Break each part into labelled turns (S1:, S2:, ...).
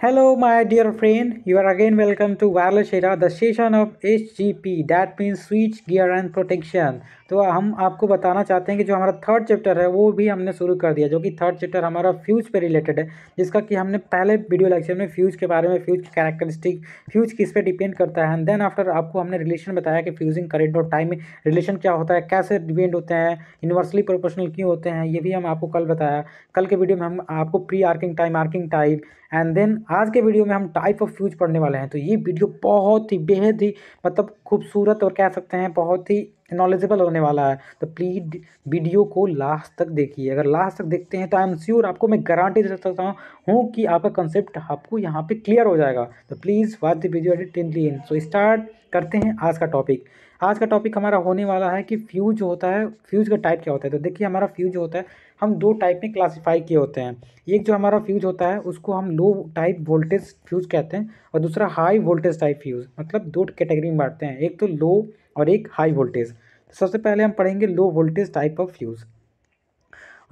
S1: Hello my dear friend, you are again welcome to Wireless Era, the H of HGP that means Switch Gear and Protection तो हम आपको बताना चाहते हैं कि जो हमारा थर्ड चैप्टर है वो भी हमने शुरू कर दिया जो कि थर्ड चैप्टर हमारा फ्यूज पे रिलेटेड है जिसका कि हमने पहले वीडियो लेक्चर में फ्यूज के बारे में फ्यूज की कैरेक्टरिस्टिक फ्यूज किस पे डिपेंड करता है एंड देन आफ्टर आपको हमने रिलेशन बताया कि फ्यूजिंग करेंट और टाइम रिलेशन क्या होता है कैसे डिपेंड होते हैं यूनिवर्सली प्रोपोर्शनल क्यों होते हैं ये भी हम आपको कल बताया कल के वीडियो में हम आपको pre arcing time arcing type and then आज के वीडियो में हम टाइप ऑफ फ्यूज पढ़ने वाले हैं तो ये वीडियो बहुत ही बेहद ही मतलब खूबसूरत और कह सकते हैं बहुत ही नॉलेजेबल होने वाला है तो प्लीज वीडियो को लास्ट तक देखिए अगर लास्ट तक देखते हैं तो आई एम श्योर आपको मैं गारंटी दे सकता हूँ हूँ कि आपका कंसेप्ट आपको यहाँ पे क्लियर हो जाएगा तो please watch the video edit in so start करते हैं आज का टॉपिक आज का टॉपिक हमारा होने वाला है कि फ्यूज जो होता है फ्यूज का टाइप क्या होता है तो देखिए हमारा फ्यूज जो होता है हम दो टाइप में क्लासिफाई किए होते हैं एक जो हमारा फ्यूज होता है उसको हम लो टाइप वोल्टेज फ्यूज कहते हैं और दूसरा हाई वोल्टेज टाइप फ्यूज मतलब दो कैटेगरी में बांटते हैं एक तो लो और एक हाई वोल्टेज तो सबसे पहले हम पढ़ेंगे low voltage type of fuse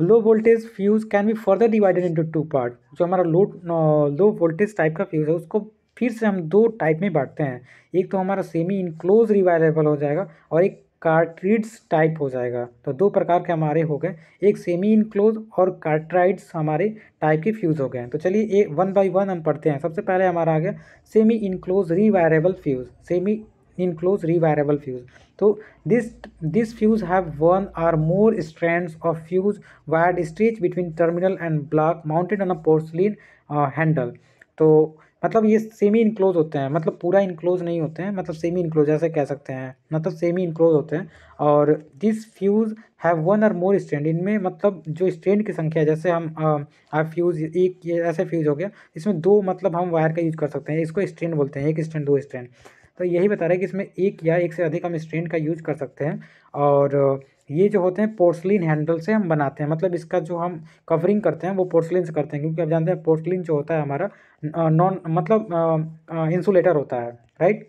S1: low voltage fuse can be further divided into two part जो हमारा लो लो वोल्टेज टाइप का फ्यूज़ है उसको फिर से हम दो टाइप में बांटते हैं एक तो हमारा सेमी इनक्लोज रिवायरेबल हो जाएगा और एक कार्ट्रिड्स टाइप हो जाएगा तो दो प्रकार के हमारे हो गए एक सेमी इनक्लोज और कार्ट्राइड्स हमारे टाइप के फ्यूज़ हो गए हैं तो चलिए ए वन बाई वन हम पढ़ते हैं सबसे पहले हमारा आ गया semi enclose rewireable fuse semi enclose rewireable fuse तो this this fuse have one or more strands of fuse wire stretch between terminal and block mounted on a porcelain handle तो मतलब ये सेमी इनक्लोज होते हैं मतलब पूरा enclose नहीं होते हैं मतलब सेमी इनक्लोज ऐसे कह सकते हैं मतलब सेमी इनक्लोज होते हैं और दिस फ्यूज़ हैव वन और मोर स्टैंड इनमें मतलब जो स्टैंड की संख्या है जैसे हम आ, फ्यूज़ एक ये ऐसे फ्यूज़ हो गया इसमें दो मतलब हम वायर का यूज कर सकते हैं इसको स्टैंड बोलते हैं एक स्टैंड दो स्टैंड तो यही बता रहा है कि इसमें एक या एक से अधिक हम स्ट्रेंड का यूज कर सकते हैं और ये जो होते हैं पोर्सलिन हैंडल से हम बनाते हैं मतलब इसका जो हम कवरिंग करते हैं वो पोर्सलिन से करते हैं क्योंकि आप जानते हैं पोर्सलिन जो होता है हमारा नॉन मतलब इंसुलेटर होता है राइट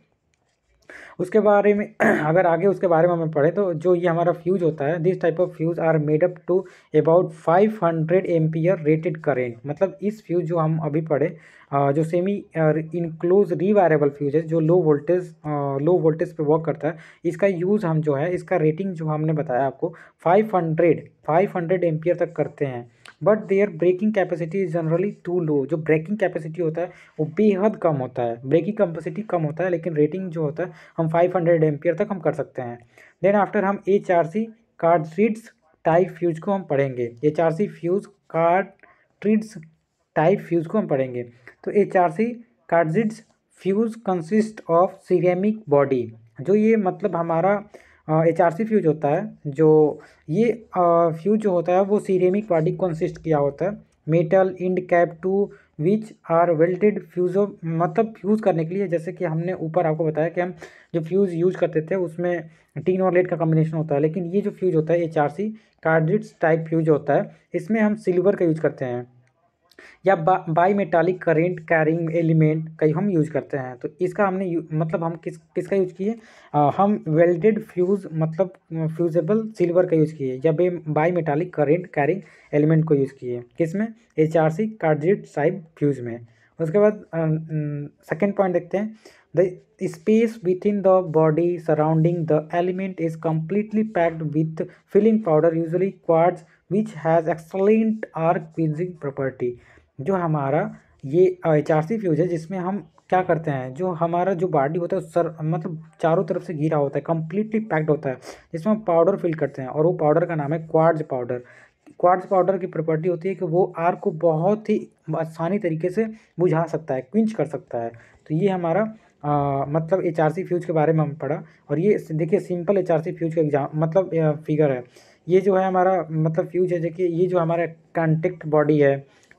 S1: उसके बारे में अगर आगे उसके बारे में हमें पढ़े तो जो ये हमारा फ्यूज होता है this type of fuse are made up to about 500 hundred ampere rated current मतलब इस फ्यूज जो हम अभी पढ़े जो सेमी इनक्लोज रीवायरेबल फ्यूज है जो लो वोल्टेज लो वोल्टेज पे वर्क करता है इसका यूज़ हम जो है इसका रेटिंग जो हमने बताया आपको 500 500 एम्पियर तक करते हैं but their breaking capacity is generally too low जो ब्रेकिंग कैपेसिटी होता है वो बेहद कम होता है ब्रेकिंग कैपेसिटी कम होता है लेकिन रेटिंग जो होता है हम फाइव हंड्रेड एम्पियर तक हम कर सकते हैं देन आफ्टर हम H R C cartridge type fuse को हम पढ़ेंगे H R C fuse cartridge type fuse को हम पढ़ेंगे तो H R C cartridge fuse consist of ceramic body जो ये मतलब हमारा एच आर सी फ्यूज होता है जो ये फ्यूज जो होता है वो सीरेमिक बॉडी कंसिस्ट किया होता है metal end cap to which are welded फ्यूज़ो मतलब फ्यूज़ करने के लिए जैसे कि हमने ऊपर आपको बताया कि हम जो फ्यूज़ यूज़ करते थे उसमें टीन और लेड का कॉम्बिनेशन होता है लेकिन ये जो फ्यूज़ होता है H R C cartridge type fuse होता है इसमें हम सिल्वर का यूज करते हैं या बा, by metallic current carrying element कई हम यूज करते हैं तो इसका हमने मतलब हम किस किसका यूज किए हम वेल्डेड फ्यूज मतलब फ्यूजेबल सिल्वर का यूज किए या बे by metallic current carrying element को यूज किए किस में H R C cartridge fuse में उसके बाद सेकेंड पॉइंट देखते हैं the space within the body surrounding the element is completely packed with filling powder usually quartz which has excellent arc quenching property जो हमारा ये H R C fuse है जिसमें हम क्या करते हैं जो हमारा जो बॉडी होता है सर मतलब चारों तरफ से घिरा होता है कम्प्लीटली पैक्ड होता है जिसमें हम पाउडर फिल करते हैं और वो पाउडर का नाम है क्वार्ज पाउडर क्वार्ज पाउडर की प्रॉपर्टी होती है कि वो आर को बहुत ही आसानी तरीके से बुझा सकता है क्विंच कर सकता है तो ये हमारा आ, मतलब एच आर सी फ्यूज के बारे में हम पढ़ा और ये देखिए simple H R C fuse का एग्जाम मतलब फिगर है ये जो है हमारा मतलब फ्यूज है देखिए ये जो हमारा कॉन्टेक्ट बॉडी है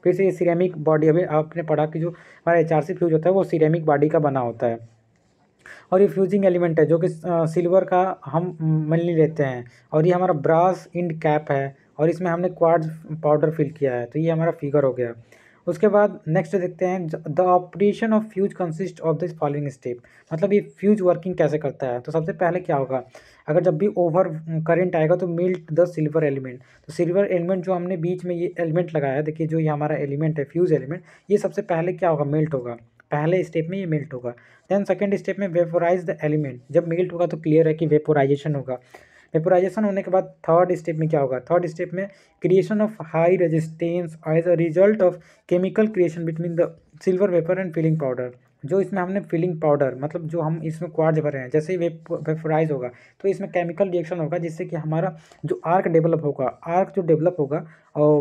S1: फिर से ये सिरेमिक बॉडी अभी आपने पढ़ा कि जो हमारा एच फ्यूज होता है वो सिरेमिक बॉडी का बना होता है और ये फ्यूजिंग एलिमेंट है जो कि सिल्वर का हम नहीं लेते हैं और ये हमारा ब्रास इंड कैप है और इसमें हमने क्वार्ड पाउडर फिल किया है तो ये हमारा फिगर हो गया उसके बाद नेक्स्ट देखते हैं the operation of fuse consist of this following step मतलब ये फ्यूज वर्किंग कैसे करता है तो सबसे पहले क्या होगा अगर जब भी ओवर करंट आएगा तो मिल्ट द सिल्वर एलिमेंट तो सिल्वर एलिमेंट जो हमने बीच में ये एलिमेंट लगाया देखिए जो ये हमारा एलिमेंट है फ्यूज एलिमेंट ये सबसे पहले क्या होगा मेल्ट होगा पहले स्टेप में ये मिल्ट होगा देन सेकेंड स्टेप में वेपोराइज द एलिमेंट जब मिल्ट होगा तो क्लियर है कि वेपोराइजेशन होगा वेपोराइजेशन होने के बाद थर्ड स्टेप में क्या होगा थर्ड स्टेप में creation of high resistance as a result of chemical creation between the silver vapour and filling powder जो इसमें हमने फिलिंग पाउडर मतलब जो हम इसमें क्वार्ज भर रहे हैं जैसे ही वेप होगा तो इसमें केमिकल रिएक्शन होगा जिससे कि हमारा जो आर्क डेवलप होगा आर्क जो डेवलप होगा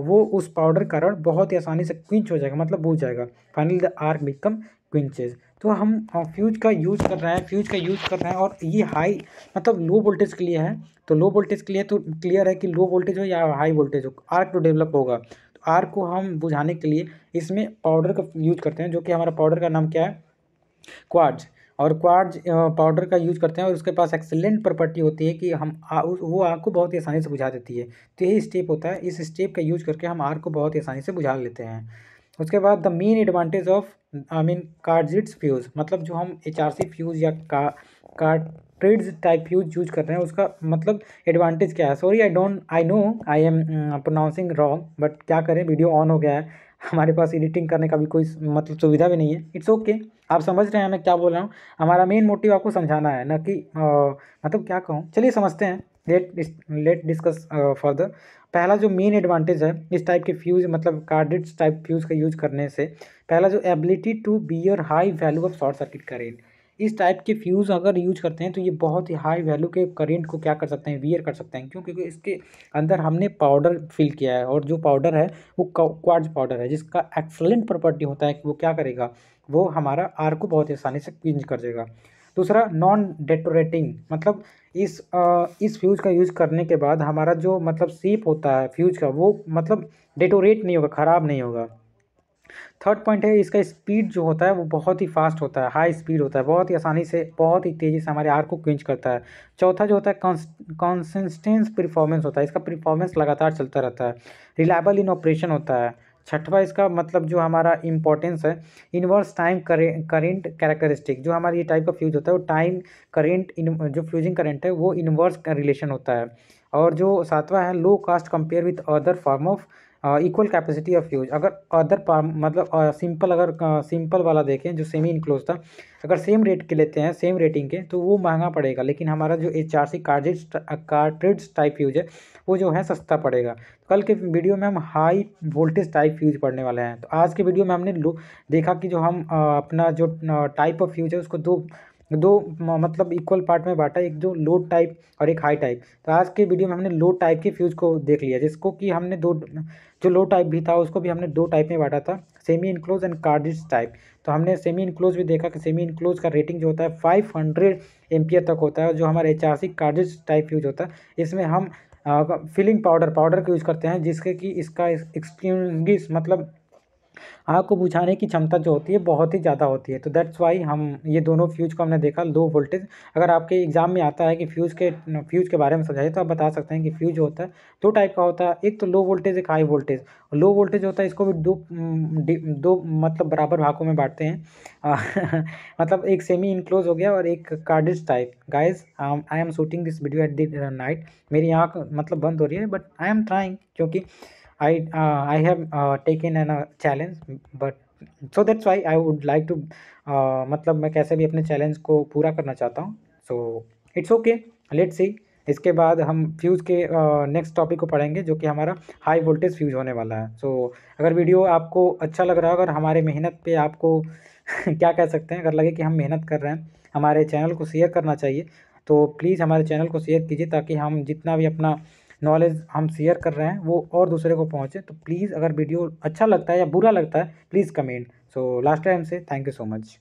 S1: वो उस पाउडर कारण बहुत ही आसानी से क्विंच हो जाएगा मतलब बूझ जाएगा finally the arc become quenches तो हम फ्यूज का यूज़ कर रहे हैं फ्यूज का यूज़ कर रहे हैं और ये हाई मतलब लो वोल्टेज के लिए है तो लो वोल्टेज के लिए तो क्लियर है कि लो वोल्टेज हो या हाई वोल्टेज हो आर्क तो डेवलप होगा तो आर्क को हम बुझाने के लिए इसमें पाउडर का यूज करते हैं जो कि हमारा पाउडर का नाम क्या है क्वार्ज और क्वार्ज पाउडर का यूज़ करते हैं और उसके पास एक्सेलेंट प्रॉपर्टी होती है कि हम आ, वो आग को बहुत ही आसानी से बुझा देती है तो यही स्टेप होता है इस स्टेप का यूज करके हम आर को बहुत ही आसानी से बुझा लेते हैं उसके बाद the main advantage of I mean cartridge fuse मतलब जो हम एच आर सी फ्यूज़ या का कार्ट्रिड्स टाइप फ्यूज यूज कर रहे हैं उसका मतलब एडवांटेज क्या है sorry I don't I know I am pronouncing wrong but क्या करें वीडियो ऑन हो गया है हमारे पास एडिटिंग करने का भी कोई मतलब सुविधा भी नहीं है इट्स ओके okay. आप समझ रहे हैं मैं क्या बोल रहा हूँ हमारा मेन मोटिव आपको समझाना है ना कि आ, मतलब क्या कहूँ चलिए समझते हैं लेट लेट डिस्कस फर्दर पहला जो मेन एडवांटेज है इस टाइप के फ्यूज मतलब कार्डिट्स टाइप फ्यूज का यूज करने से पहला जो ability to bear high value of short circuit current इस टाइप के फ्यूज़ अगर यूज करते हैं तो ये बहुत ही हाई वैल्यू के करेंट को क्या कर सकते हैं वियर कर सकते हैं क्यों क्योंकि इसके अंदर हमने पाउडर फिल किया है और जो पाउडर है वो क्वार्ज पाउडर है जिसका एक्सलेंट प्रॉपर्टी होता है कि वो क्या करेगा वो हमारा आर को बहुत आसानी से क्विंज कर देगा दूसरा नॉन डेटोरेटिंग मतलब इस आ, इस फ्यूज का यूज़ करने के बाद हमारा जो मतलब सीप होता है फ्यूज का वो मतलब डेटोरेट नहीं होगा ख़राब नहीं होगा थर्ड पॉइंट है इसका स्पीड जो होता है वो बहुत ही फास्ट होता है हाई स्पीड होता है बहुत ही आसानी से बहुत ही तेज़ी से हमारे आर को क्विंच करता है चौथा जो होता है कॉन्सिस्टेंस परफॉर्मेंस होता है इसका परफॉर्मेंस लगातार चलता रहता है रिलायबल इन ऑपरेशन होता है छठवा इसका मतलब जो हमारा इंपॉर्टेंस है इनवर्स टाइम करेंट कैरेक्टरिस्टिक जो हमारा ये टाइप का फ्यूज होता है वो टाइम करेंट जो फ्यूजिंग करेंट है वो इनवर्स रिलेशन होता है और जो सातवां है low cost compare with other form of equal capacity of fuse अगर अदर मतलब सिंपल अगर सिंपल वाला देखें जो सेमी इनक्लोज था अगर सेम रेट के लेते हैं सेम रेटिंग के तो वो महंगा पड़ेगा लेकिन हमारा जो एच आर सी कार्जेज कार्ट्रिज टाइप फ्यूज है वो जो है सस्ता पड़ेगा कल के वीडियो में हम हाई वोल्टेज टाइप फ्यूज पढ़ने वाले हैं तो आज के वीडियो में हमने देखा कि जो हम अपना जो टाइप ऑफ फ्यूज है उसको दो दो मतलब इक्वल पार्ट में बांटा एक जो लो टाइप और एक हाई टाइप तो आज के वीडियो में हमने लो टाइप के फ्यूज को देख लिया जिसको कि हमने दो जो लो टाइप भी था उसको भी हमने दो टाइप में बांटा था semi enclose and cartridge type तो हमने सेमी इनक्लोज भी देखा कि सेमी इनक्लोज का रेटिंग जो होता है फाइव हंड्रेड तक होता है जो हमारे एच आर टाइप फ्यूज होता है इसमें हम फिलिंग पाउडर पाउडर का यूज़ करते हैं जिसके कि इसका एक्सटिंग्विश मतलब आग को बुझाने की क्षमता जो होती है बहुत ही ज़्यादा होती है तो दैट्स वाई हम ये दोनों फ्यूज़ को हमने देखा लो वोल्टेज अगर आपके एग्ज़ाम में आता है कि फ्यूज़ के फ्यूज़ के बारे में समझाइए तो आप बता सकते हैं कि फ्यूज़ जो होता है दो टाइप का होता है एक तो लो वोल्टेज एक हाई वोल्टेज लो वोल्टेज होता है इसको भी दो दो मतलब बराबर भागों में बांटते हैं मतलब एक सेमी इनक्लोज हो गया और एक cartridge type guys I am shooting this video at the night मेरी आँख मतलब बंद हो रही है बट आई एम ट्राइंग क्योंकि I uh, I have uh, taken an uh, challenge, but so that's why I would like to uh, मतलब मैं कैसे भी अपने चैलेंज को पूरा करना चाहता हूँ so it's okay let see इसके बाद हम फ्यूज़ के नेक्स्ट uh, टॉपिक को पढ़ेंगे जो कि हमारा हाई वोल्टेज फ्यूज़ होने वाला है सो so, अगर वीडियो आपको अच्छा लग रहा है अगर हमारे मेहनत पे आपको क्या कह सकते हैं अगर लगे कि हम मेहनत कर रहे हैं हमारे चैनल को शेयर करना चाहिए तो प्लीज़ हमारे चैनल को शेयर कीजिए ताकि हम जितना भी अपना नॉलेज हम शेयर कर रहे हैं वो और दूसरे को पहुँचे तो प्लीज़ अगर वीडियो अच्छा लगता है या बुरा लगता है please comment so last time से थैंक यू सो मच